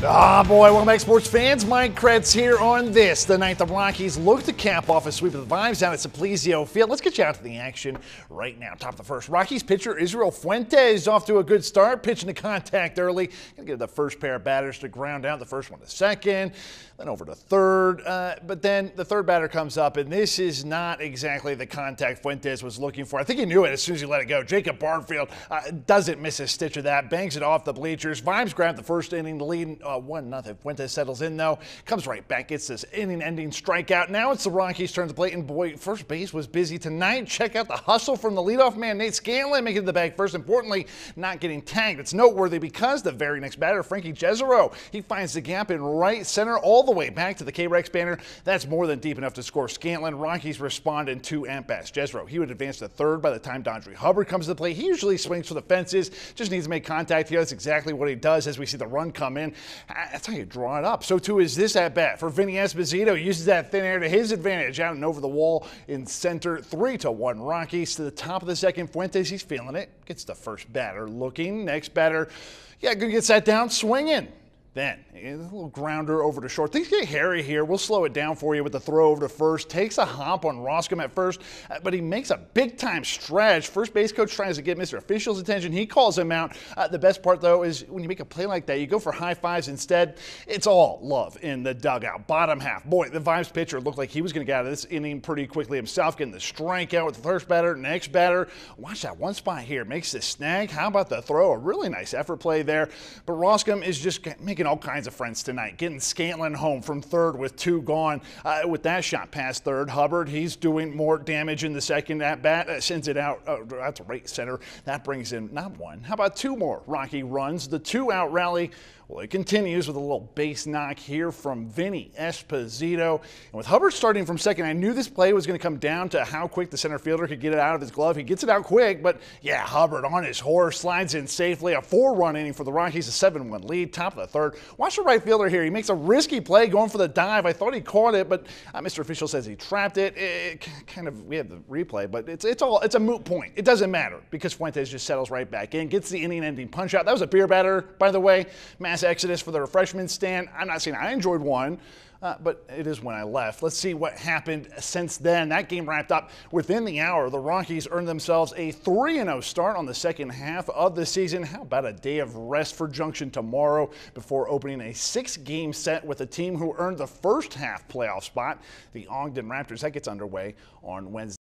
Ah, oh boy, welcome back, sports fans. Mike Kretz here on this, the night the Rockies look to cap off a sweep of the Vibes down at Saplesio Field. Let's get you out to the action right now. Top of the first, Rockies pitcher Israel Fuentes off to a good start, pitching to contact early. Gonna the first pair of batters to ground out, the first one to second, then over to third. Uh, but then the third batter comes up, and this is not exactly the contact Fuentes was looking for. I think he knew it as soon as he let it go. Jacob Barnfield uh, doesn't miss a stitch of that, bangs it off the bleachers. Vibes grab the first inning lead uh, 1 0. Fuentes settles in, though, comes right back, gets this inning ending strikeout. Now it's the Rockies' turn to play, and boy, first base was busy tonight. Check out the hustle from the leadoff man, Nate Scanlon, making the bag first. Importantly, not getting tagged. It's noteworthy because the very next batter, Frankie Jezero, he finds the gap in right center all the way back to the K Rex banner. That's more than deep enough to score. Scanlon, Rockies respond in two at bats. Jezero, he would advance to third by the time Dondre Hubbard comes to the plate. He usually swings for the fences, just needs to make contact here. That's exactly what he does as we see the run come in. That's how you draw it up. So too is this at bat for Vinny Esposito. He uses that thin air to his advantage out and over the wall in center. Three to one Rockies to the top of the second. Fuentes, he's feeling it. Gets the first batter looking. Next batter, yeah, gonna get sat down swinging. Then, a little grounder over to short. Things get hairy here. We'll slow it down for you with the throw over to first. Takes a hop on Roscom at first, uh, but he makes a big-time stretch. First base coach tries to get Mr. Official's attention. He calls him out. Uh, the best part, though, is when you make a play like that, you go for high fives instead. It's all love in the dugout. Bottom half. Boy, the Vibes pitcher looked like he was going to get out of this inning pretty quickly himself, getting the strikeout with the first batter, next batter. Watch that one spot here. Makes the snag. How about the throw? A really nice effort play there. But Roscom is just making all kinds of friends tonight. Getting Scantlin home from third with two gone. Uh, with that shot past third, Hubbard, he's doing more damage in the second at bat. Uh, sends it out. Uh, that's right center. That brings in not one. How about two more Rocky runs? The two out rally. Well, it continues with a little base knock here from Vinny Esposito. And with Hubbard starting from second, I knew this play was going to come down to how quick the center fielder could get it out of his glove. He gets it out quick, but yeah, Hubbard on his horse slides in safely. A four run inning for the Rockies, a 7 1 lead, top of the third. Watch the right fielder here. He makes a risky play going for the dive. I thought he caught it, but uh, Mr. Official says he trapped it. it. It kind of we have the replay, but it's it's all it's a moot point. It doesn't matter because Fuentes just settles right back in, gets the inning-ending punch out. That was a beer batter, by the way. Mass exodus for the refreshment stand. I'm not saying I enjoyed one. Uh, but it is when I left. Let's see what happened since then. That game wrapped up within the hour. The Rockies earned themselves a 3 0 start on the second half of the season. How about a day of rest for Junction tomorrow before? before opening a six game set with a team who earned the first half playoff spot, the Ogden Raptors. That gets underway on Wednesday.